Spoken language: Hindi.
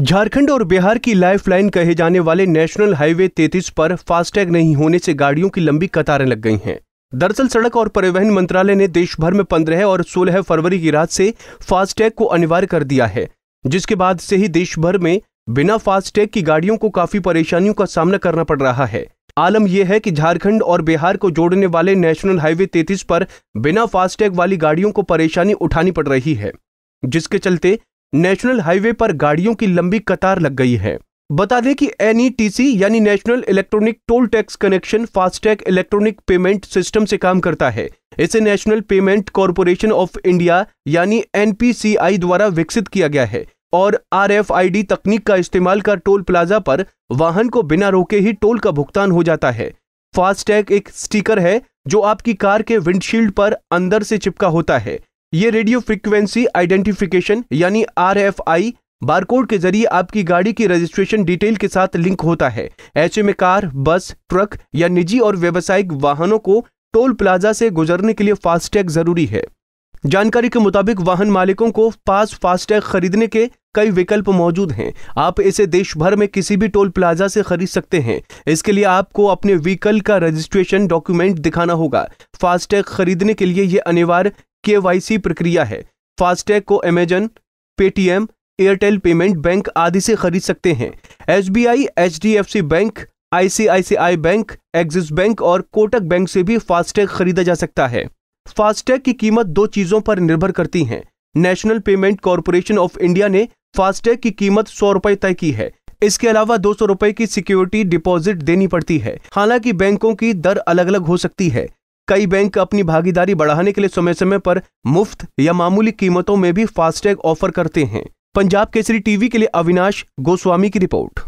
झारखंड और बिहार की लाइफलाइन कहे जाने वाले नेशनल हाईवे तैतीस पर फास्टैग नहीं होने से गाड़ियों की लंबी कतारें लग गई हैं दरअसल सड़क और परिवहन मंत्रालय ने देश भर में पंद्रह और सोलह फरवरी की रात से फास्टैग को अनिवार्य कर दिया है जिसके बाद से ही देश भर में बिना फास्टैग की गाड़ियों को काफी परेशानियों का सामना करना पड़ रहा है आलम यह है कि झारखंड और बिहार को जोड़ने वाले नेशनल हाईवे तैतीस पर बिना फास्टैग वाली गाड़ियों को परेशानी उठानी पड़ रही है जिसके चलते नेशनल हाईवे पर गाड़ियों की लंबी कतार लग गई है बता दें कि एनईटीसी यानी national electronic toll tax connection FASTag electronic payment system से काम करता है इसे national payment corporation of India यानी एनपीसीआई द्वारा विकसित किया गया है और आरएफआईडी तकनीक का इस्तेमाल कर टोल प्लाजा पर वाहन को बिना रोके ही टोल का भुगतान हो जाता है फास्टैग एक स्टिकर है जो आपकी कार के विंडशील्ड पर अंदर से चिपका होता है ये रेडियो फ्रिक्वेंसी आइडेंटिफिकेशन यानी बार बारकोड के जरिए आपकी गाड़ी की रजिस्ट्रेशन डिटेल के साथ लिंक होता है ऐसे में कार बस ट्रक या निजी और व्यावसायिक वाहनों को टोल प्लाजा से गुजरने के लिए फास्टैग जरूरी है जानकारी के मुताबिक वाहन मालिकों को पास फास्टैग खरीदने के कई विकल्प मौजूद हैं आप इसे देश भर में किसी भी टोल प्लाजा से खरीद सकते हैं इसके लिए आपको अपने व्हीकल का रजिस्ट्रेशन डॉक्यूमेंट दिखाना होगा फास्टैग खरीदने के लिए यह अनिवार्य केवाईसी प्रक्रिया है फास्टैग को Amazon Paytm Airtel payment bank आदि से खरीद सकते हैं S B I H D F C bank ICICI bank Axis bank और कोटक बैंक से भी फास्टैग खरीदा जा सकता है फास्टैग की कीमत दो चीजों पर निर्भर करती है national payment corporation of India ने फास्टैग की कीमत सौ रुपए तय की है इसके अलावा दो सौ रुपए की सिक्योरिटी डिपॉजिट देनी पड़ती है हालांकि बैंकों की दर अलग अलग हो सकती है कई बैंक अपनी भागीदारी बढ़ाने के लिए समय समय पर मुफ्त या मामूली कीमतों में भी फास्टैग ऑफर करते हैं पंजाब केसरी टीवी के लिए अविनाश गोस्वामी की रिपोर्ट